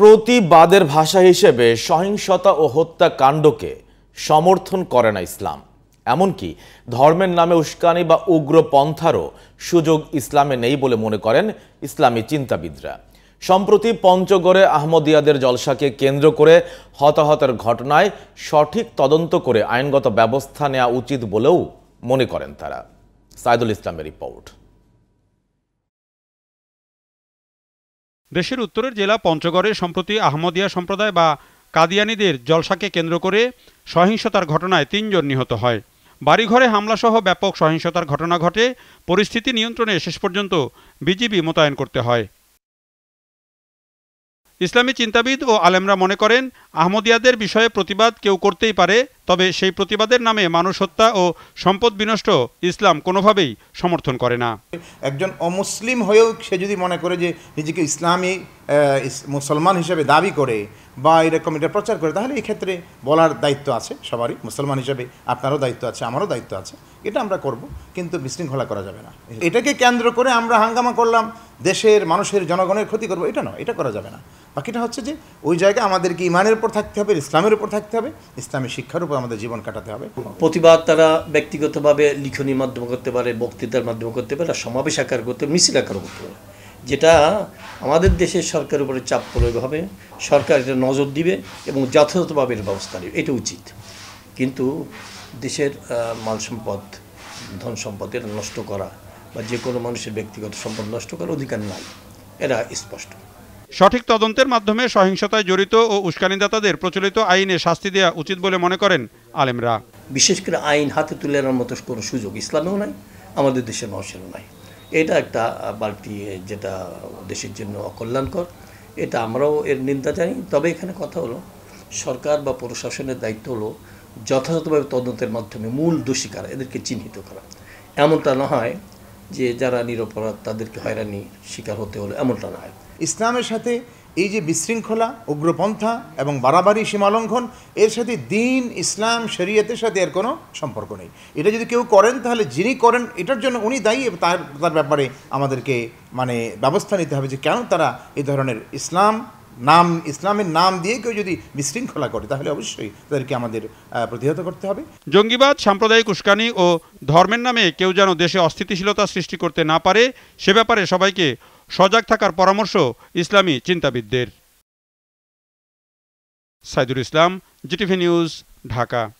প্রতিবাদের ভাষা হিসেবে সহিংসতা ও হত্যাকাণ্ডকে সমর্থন করে না ইসলাম এমনকি ধর্মের নামে উস্কানি বা উগ্র পন্থারও সুযোগ ইসলামে নেই বলে মনে করেন ইসলামী চিন্তাবিদরা সম্প্রতি পঞ্চগড়ে আহমদিয়াদের জলসাকে কেন্দ্র করে হতাহতের ঘটনায় সঠিক তদন্ত করে আইনগত ব্যবস্থা নেওয়া উচিত বলেও মনে করেন তারা সাইদুল ইসলামের রিপোর্ট দেশের উত্তরের জেলা পঞ্চগড়ে সম্প্রতি আহমদিয়া সম্প্রদায় বা কাদিয়ানিদের জলসাকে কেন্দ্র করে সহিংসতার ঘটনায় তিনজন নিহত হয় বাড়িঘরে হামলাসহ ব্যাপক সহিংসতার ঘটনা ঘটে পরিস্থিতি নিয়ন্ত্রণে শেষ পর্যন্ত বিজিবি মোতায়েন করতে হয় ইসলামী চিন্তাবিদ ও আলেমরা মনে করেন আহমদিয়াদের বিষয়ে প্রতিবাদ কেউ করতেই পারে তবে সেই প্রতিবাদের নামে মানুষ হত্যা ও সম্পদ বিনষ্ট ইসলাম কোনোভাবেই সমর্থন করে না একজন অমুসলিম হয়েও সে যদি মনে করে যে নিজেকে ইসলামী মুসলমান হিসেবে দাবি করে বা এরকম এটা প্রচার করে তাহলে এই ক্ষেত্রে বলার দায়িত্ব আছে সবারই মুসলমান হিসেবে আপনারও দায়িত্ব আছে আমারও দায়িত্ব আছে এটা আমরা করব কিন্তু বিশৃঙ্খলা করা যাবে না এটাকে কেন্দ্র করে আমরা হাঙ্গামা করলাম দেশের মানুষের জনগণের ক্ষতি করবো এটা নয় এটা করা যাবে না বাকিটা হচ্ছে যে ওই জায়গায় আমাদেরকে ইমানের উপর থাকতে হবে ইসলামের উপর থাকতে হবে ইসলামী শিক্ষার উপর আমাদের জীবন কাটাতে হবে প্রতিবাদ তারা ব্যক্তিগতভাবে লিখনির মাধ্যমে করতে পারে বক্তৃতার মাধ্যমে করতে পারে সমাবেশ আকার করতে মিছিল আকার করতে পারে যেটা আমাদের দেশের সরকারের উপরে চাপ প্রয়োগ হবে সরকার এটা নজর দিবে এবং যথাযথভাবে এর ব্যবস্থা নেবে এটা উচিত কিন্তু দেশের মাল সম্পদ ধন সম্পদ এটা নষ্ট করা বা যে কোনো মানুষের ব্যক্তিগত সম্পদ নষ্ট করার অধিকার নাই এরা স্পষ্ট সঠিক তদন্তের মাধ্যমে সহিংসতায় জড়িত ও উস্কানিদাতাদের প্রচলিত আইনে শাস্তি দেওয়া উচিত বলে মনে করেন আলেমরা বিশেষ করে আইন হাতে তুলে আনার মতো কোনো সুযোগ ইসলামেও নাই আমাদের দেশের মানুষেরও নাই এটা একটা বাড়তি যেটা দেশের জন্য অকল্যাণকর এটা আমরাও এর নিন্দা জানি তবে এখানে কথা হলো সরকার বা প্রশাসনের দায়িত্ব হলো যথাযথভাবে তদন্তের মাধ্যমে মূল দোষী কারা এদেরকে চিহ্নিত করা এমনটা না হয় যে যারা নিরপরাধ তাদেরকে হয়রানি শিকার হতে হলো এমনটা নয় ইসলামের সাথে এই যে বিশৃঙ্খলা উগ্রপন্থা এবং বাড়াবাড়ি সীমালঙ্ঘন এর সাথে দিন ইসলাম শরীয়তের সাথে এর কোনো সম্পর্ক নেই এটা যদি কেউ করেন তাহলে যিনি করেন এটার জন্য উনি দায়ী তার তার ব্যাপারে আমাদেরকে মানে ব্যবস্থা নিতে হবে যে কেন তারা এই ধরনের ইসলাম নাম ইসলামের নাম দিয়ে কেউ যদি বিশৃঙ্খলা করে তাহলে অবশ্যই তাদেরকে আমাদের প্রতিহত করতে হবে জঙ্গিবাদ সাম্প্রদায়িক উস্কানি ও ধর্মের নামে কেউ যেন দেশে অস্থিতিশীলতা সৃষ্টি করতে না পারে সে ব্যাপারে সবাইকে সজাগ থাকার পরামর্শ ইসলামী চিন্তাবিদদের সাইদুল ইসলাম জিটিভি নিউজ ঢাকা